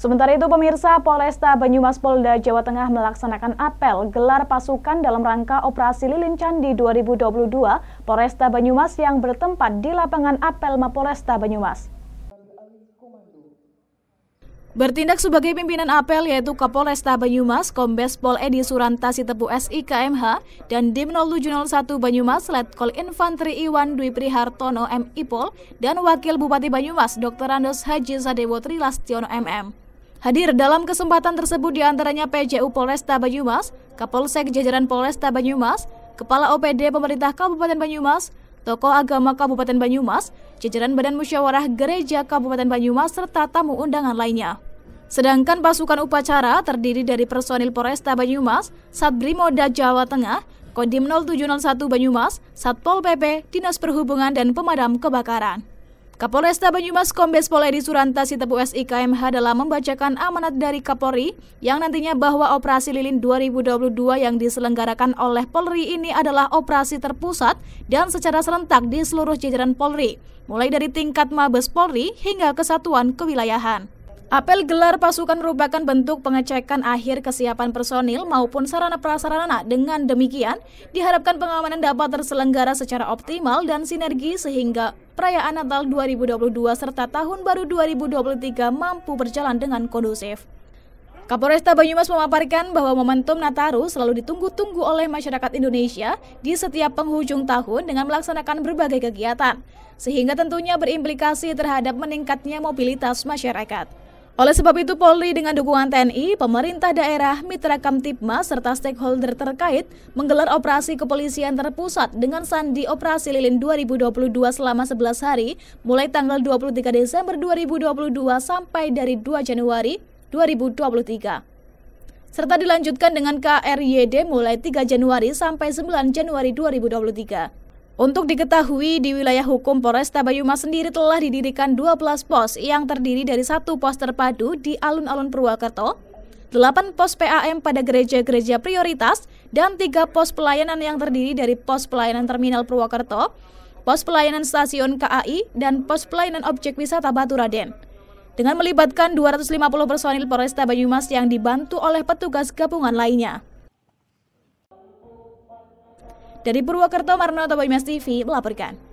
Sementara itu, pemirsa Polresta Banyumas Polda Jawa Tengah melaksanakan apel gelar pasukan dalam rangka Operasi Lilin Candi 2022 Polresta Banyumas yang bertempat di lapangan apel Mapolresta Banyumas. Bertindak sebagai pimpinan apel yaitu Kapolresta Banyumas, Kombes Pol Edi Suranta Sitepu SIKMH, dan Dim 0701 Banyumas, Letkol Infanteri Iwan Dwi Prihartono MIPOL, dan Wakil Bupati Banyumas, Dr. Andes Haji Sadewo Trilastiono MM. Hadir dalam kesempatan tersebut diantaranya PJU Polresta Banyumas, Kapolsek Jajaran Polresta Banyumas, Kepala OPD Pemerintah Kabupaten Banyumas, tokoh agama Kabupaten Banyumas, jajaran Badan Musyawarah Gereja Kabupaten Banyumas, serta tamu undangan lainnya. Sedangkan pasukan upacara terdiri dari personil Polresta Banyumas, Satbrimoda Jawa Tengah, Kodim 0701 Banyumas, Satpol PP, Dinas Perhubungan dan Pemadam Kebakaran. Kapolresta Banyumas Kombes Pol Edi Suranta Sitepu SIKMH dalam membacakan amanat dari Kapolri yang nantinya bahwa operasi lilin 2022 yang diselenggarakan oleh Polri ini adalah operasi terpusat dan secara serentak di seluruh jajaran Polri, mulai dari tingkat Mabes Polri hingga kesatuan kewilayahan. Apel gelar pasukan merupakan bentuk pengecekan akhir kesiapan personil maupun sarana prasarana. Dengan demikian, diharapkan pengamanan dapat terselenggara secara optimal dan sinergi sehingga perayaan Natal 2022 serta Tahun Baru 2023 mampu berjalan dengan kondusif. Kapolresta Banyumas memaparkan bahwa momentum Nataru selalu ditunggu-tunggu oleh masyarakat Indonesia di setiap penghujung tahun dengan melaksanakan berbagai kegiatan, sehingga tentunya berimplikasi terhadap meningkatnya mobilitas masyarakat. Oleh sebab itu Polri dengan dukungan TNI, pemerintah daerah, mitra Kamtipmas serta stakeholder terkait menggelar operasi kepolisian terpusat dengan sandi operasi lilin 2022 selama 11 hari mulai tanggal 23 Desember 2022 sampai dari 2 Januari 2023 serta dilanjutkan dengan KRYD mulai 3 Januari sampai 9 Januari 2023. Untuk diketahui, di wilayah hukum Polresta Bayumas sendiri telah didirikan 12 pos yang terdiri dari satu pos terpadu di alun-alun Purwakarta, 8 pos PAM pada gereja-gereja prioritas, dan tiga pos pelayanan yang terdiri dari pos pelayanan terminal Purwakarta, pos pelayanan stasiun KAI, dan pos pelayanan objek wisata Batu Raden. Dengan melibatkan 250 personil Polresta Banyumas yang dibantu oleh petugas gabungan lainnya. Dari Purwokerto, Marno Tobaimas TV melaporkan.